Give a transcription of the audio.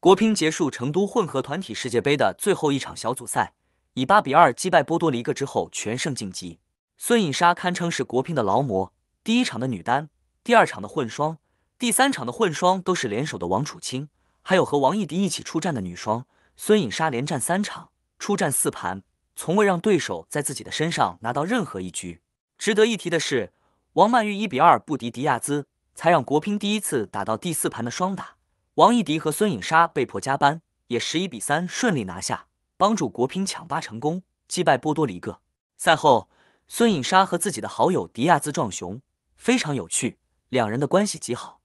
国乒结束成都混合团体世界杯的最后一场小组赛，以八比二击败波多黎各之后全胜晋级。孙颖莎堪称是国乒的劳模，第一场的女单，第二场的混双，第三场的混双都是联手的王楚钦，还有和王艺迪一起出战的女双。孙颖莎连战三场，出战四盘，从未让对手在自己的身上拿到任何一局。值得一提的是，王曼玉一比二不敌迪亚兹，才让国乒第一次打到第四盘的双打。王艺迪和孙颖莎被迫加班，也十一比三顺利拿下，帮助国乒抢八成功，击败波多黎各。赛后，孙颖莎和自己的好友迪亚兹撞雄非常有趣，两人的关系极好。